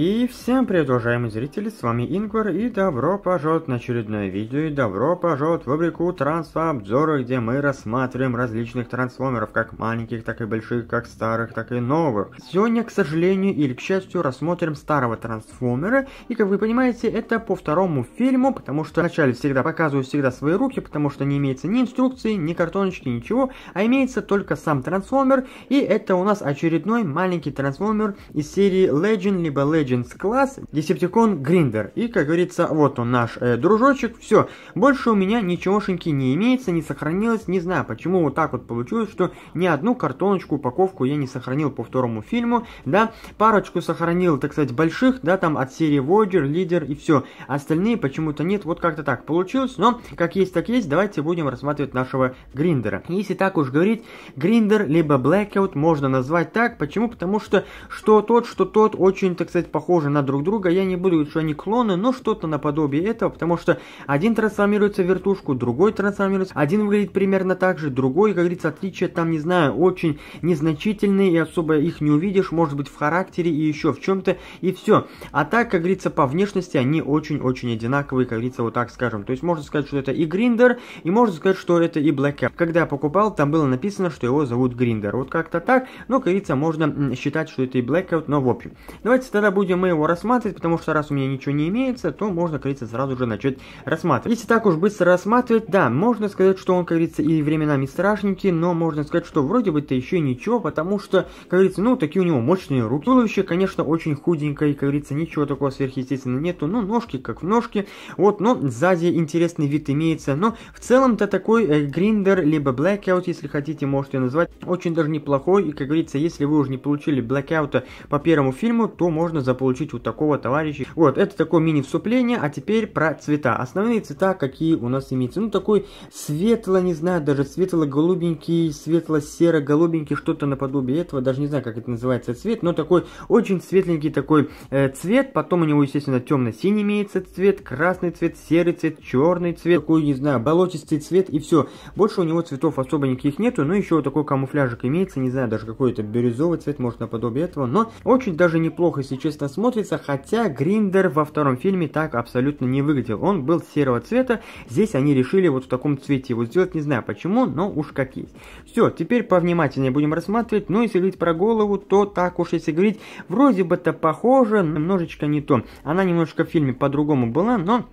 И всем привет, уважаемые зрители, с вами Ингвар, и добро пожаловать на очередное видео, и добро пожаловать в рубрику трансфа-обзоры, где мы рассматриваем различных трансформеров, как маленьких, так и больших, как старых, так и новых. Сегодня, к сожалению или к счастью, рассмотрим старого трансформера, и как вы понимаете, это по второму фильму, потому что вначале всегда показываю всегда свои руки, потому что не имеется ни инструкции, ни картоночки, ничего, а имеется только сам трансформер, и это у нас очередной маленький трансформер из серии Legend, либо Legend Legends класс Десептикон Гриндер. И, как говорится, вот он наш э, дружочек. Все, больше у меня ничегошеньки не имеется, не сохранилось. Не знаю, почему вот так вот получилось, что ни одну картоночку, упаковку я не сохранил по второму фильму. Да, парочку сохранил, так сказать, больших, да, там от серии Voyager, Лидер и все. Остальные почему-то нет, вот как-то так получилось. Но, как есть, так есть, давайте будем рассматривать нашего Гриндера. Если так уж говорить, Гриндер либо Blackout можно назвать так. Почему? Потому что что тот, что тот очень, так сказать, похожи на друг друга. Я не буду говорить, что они клоны, но что-то наподобие этого, потому что один трансформируется в вертушку, другой трансформируется. Один выглядит примерно так же, другой, как говорится, отличия там, не знаю, очень незначительные, и особо их не увидишь, может быть, в характере и еще в чем-то, и все. А так, как говорится, по внешности они очень-очень одинаковые, как говорится, вот так скажем. То есть можно сказать, что это и Гриндер, и можно сказать, что это и Black Cap. Когда я покупал, там было написано, что его зовут Гриндер. Вот как-то так, но, как говорится, можно считать, что это и Blackout, но в общем. Давайте тогда будем мы его рассматривать, потому что раз у меня ничего не имеется, то можно, кажется, сразу же начать рассматривать. Если так уж быстро рассматривать, да, можно сказать, что он, как говорится, и временами страшненький, но можно сказать, что вроде бы-то еще ничего, потому что, как говорится, ну, такие у него мощные руки. Туловище, конечно, очень худенькое, как говорится, ничего такого сверхъестественного нету, ну, ножки как в ножке, вот, но сзади интересный вид имеется, но в целом-то такой э, гриндер, либо blackout, если хотите, можете назвать, очень даже неплохой, и, как говорится, если вы уже не получили blackout по первому фильму, то можно заполучить у такого товарища. Вот, это такое мини-вступление, а теперь про цвета. Основные цвета, какие у нас имеются. Ну, такой светло, не знаю, даже светло-голубенький, светло-серо-голубенький, что-то наподобие этого. Даже не знаю, как это называется цвет, но такой очень светленький такой э, цвет. Потом у него, естественно, темно-синий имеется цвет, красный цвет, серый цвет, черный цвет, такой, не знаю, болотистый цвет и все. Больше у него цветов особо никаких нету, но ну, еще такой камуфляжик имеется, не знаю, даже какой-то бирюзовый цвет, может, наподобие этого, но очень даже неплохо, сейчас интересно смотрится, хотя Гриндер во втором фильме так абсолютно не выглядел. Он был серого цвета, здесь они решили вот в таком цвете его сделать, не знаю почему, но уж как есть. Все, теперь повнимательнее будем рассматривать, Ну если говорить про голову, то так уж если говорить, вроде бы-то похоже, немножечко не то. Она немножко в фильме по-другому была, но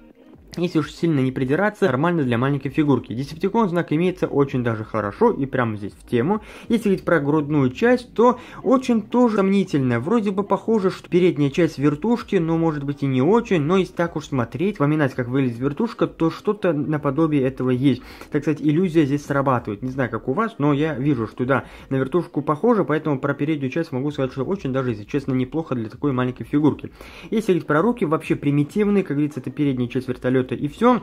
если уж сильно не придираться, нормально для маленькой фигурки. Десептикон знак имеется очень даже хорошо и прямо здесь в тему. Если говорить про грудную часть, то очень тоже сомнительно. Вроде бы похоже, что передняя часть вертушки, но ну, может быть и не очень, но если так уж смотреть, вспоминать, как выглядит вертушка, то что-то наподобие этого есть. Так сказать, иллюзия здесь срабатывает. Не знаю, как у вас, но я вижу, что да, на вертушку похоже, поэтому про переднюю часть могу сказать, что очень даже, если честно, неплохо для такой маленькой фигурки. Если говорить про руки, вообще примитивные, как говорится, это передняя часть вертолета вертолета, и все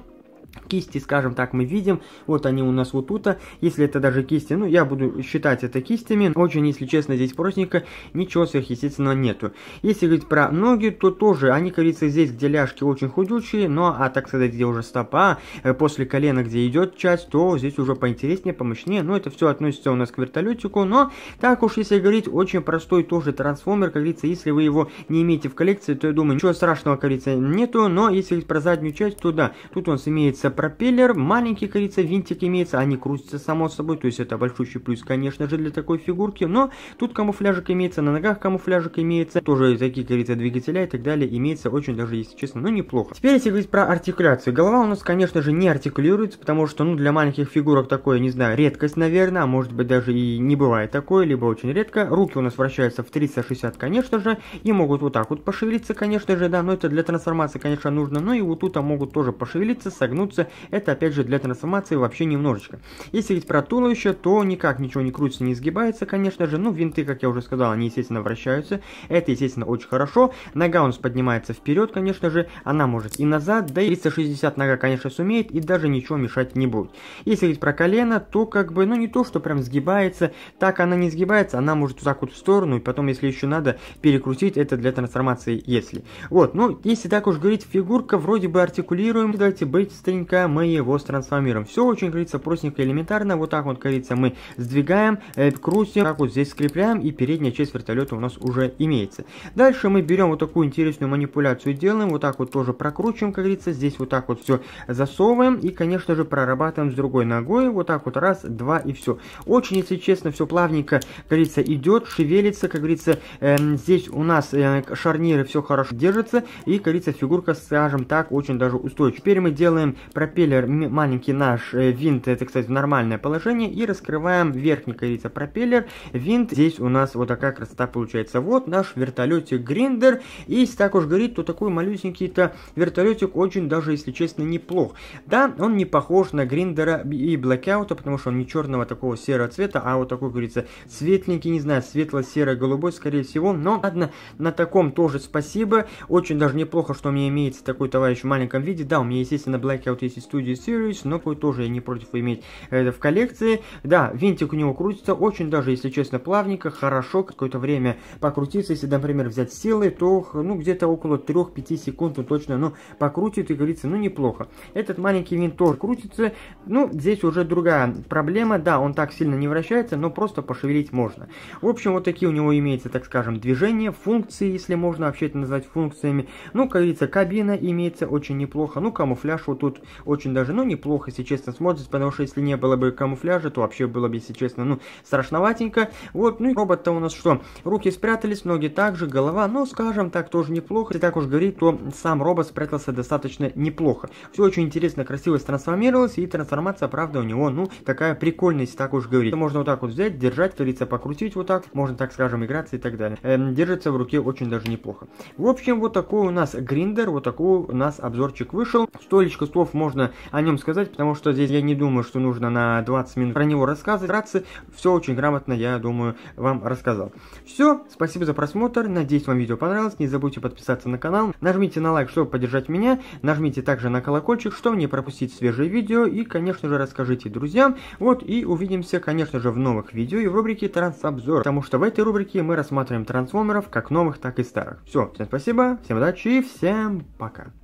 кисти, скажем так, мы видим. Вот они у нас вот тут. -то. Если это даже кисти, ну, я буду считать это кистями. Очень, если честно, здесь простенько, ничего сверхъестественного нету. Если говорить про ноги, то тоже они, кажется, здесь, где ляжки очень худючие, но, ну, а так сказать, где уже стопа, э, после колена, где идет часть, то здесь уже поинтереснее, помощнее. Но ну, это все относится у нас к вертолетику. Но, так уж, если говорить, очень простой тоже трансформер, как говорится, если вы его не имеете в коллекции, то я думаю, ничего страшного, как говорится, нету. Но, если говорить про заднюю часть, то да, тут он имеет имеется пропеллер, маленький, кажется, винтик имеется, они крутятся само собой, то есть это большущий плюс, конечно же, для такой фигурки, но тут камуфляжик имеется, на ногах камуфляжик имеется, тоже такие, кажется, двигателя и так далее имеется очень даже, если честно, ну неплохо. Теперь если говорить про артикуляцию, голова у нас, конечно же, не артикулируется, потому что, ну, для маленьких фигурок такое, не знаю, редкость, наверное, а может быть даже и не бывает такое, либо очень редко. Руки у нас вращаются в 360, конечно же, и могут вот так вот пошевелиться, конечно же, да, но это для трансформации, конечно, нужно, но и вот тут могут тоже пошевелиться, согнуть крутануться. Это опять же для трансформации вообще немножечко. Если говорить про туловище, то никак ничего не крутится, не изгибается, конечно же. Ну, винты, как я уже сказал, они, естественно, вращаются. Это, естественно, очень хорошо. Нога у нас поднимается вперед, конечно же. Она может и назад, да и 360 нога, конечно, сумеет и даже ничего мешать не будет. Если говорить про колено, то как бы, ну, не то, что прям сгибается. Так она не сгибается, она может вот так вот в сторону, и потом, если еще надо, перекрутить. Это для трансформации, если. Вот, ну, если так уж говорить, фигурка вроде бы артикулируем. Давайте быть быстренько мы его трансформируем. Все очень, говорится, простенько, элементарно. Вот так вот, говорится, мы сдвигаем, э, крутим, как вот здесь скрепляем, и передняя часть вертолета у нас уже имеется. Дальше мы берем вот такую интересную манипуляцию, делаем, вот так вот тоже прокручиваем, как говорится, здесь вот так вот все засовываем, и, конечно же, прорабатываем с другой ногой, вот так вот раз, два и все. Очень, если честно, все плавненько, как говорится, идет, шевелится, как говорится, э, здесь у нас э, шарниры все хорошо держатся, и, как говорится, фигурка, скажем так, очень даже устойчива. Теперь мы делаем пропеллер маленький наш, э, винт, это, кстати, нормальное положение, и раскрываем верхний корейца пропеллер, винт, здесь у нас вот такая красота получается. Вот наш вертолетик Гриндер, и если так уж говорить, то такой малюсенький-то вертолетик очень даже, если честно, неплох. Да, он не похож на Гриндера и Блэкаута, потому что он не черного такого серого цвета, а вот такой, говорится, светленький, не знаю, светло серый голубой скорее всего, но, ладно, на таком тоже спасибо, очень даже неплохо, что у меня имеется такой товарищ в маленьком виде, да, у меня, естественно, Blackout вот есть Studio Series, но какой тоже я не против иметь это в коллекции. Да, винтик у него крутится очень даже, если честно, плавненько, хорошо какое-то время покрутиться. Если, например, взять силы, то ну где-то около 3-5 секунд он точно ну, покрутит и говорится, ну неплохо. Этот маленький винт тоже крутится, ну здесь уже другая проблема. Да, он так сильно не вращается, но просто пошевелить можно. В общем, вот такие у него имеются, так скажем, движения, функции, если можно вообще это назвать функциями. Ну, как говорится, кабина имеется очень неплохо. Ну, камуфляж вот тут очень даже, ну, неплохо, если честно, смотрится, потому что если не было бы камуфляжа, то вообще было бы, если честно, ну, страшноватенько. Вот, ну и робот-то у нас что? Руки спрятались, ноги также, голова, ну, скажем так, тоже неплохо. Если так уж говорить, то сам робот спрятался достаточно неплохо. Все очень интересно, красиво трансформировалось, и трансформация, правда, у него, ну, такая прикольная, если так уж говорить. Можно вот так вот взять, держать, творится, покрутить вот так, можно, так скажем, играться и так далее. Эм, держится в руке очень даже неплохо. В общем, вот такой у нас гриндер, вот такой у нас обзорчик вышел. Столечко слов можно о нем сказать, потому что здесь я не думаю, что нужно на 20 минут про него рассказывать. Вкратце, все очень грамотно, я думаю, вам рассказал. Все, спасибо за просмотр, надеюсь, вам видео понравилось, не забудьте подписаться на канал, нажмите на лайк, чтобы поддержать меня, нажмите также на колокольчик, чтобы не пропустить свежие видео, и, конечно же, расскажите друзьям, вот, и увидимся, конечно же, в новых видео и в рубрике «Трансобзор», потому что в этой рубрике мы рассматриваем трансформеров, как новых, так и старых. Все, всем спасибо, всем удачи и всем пока.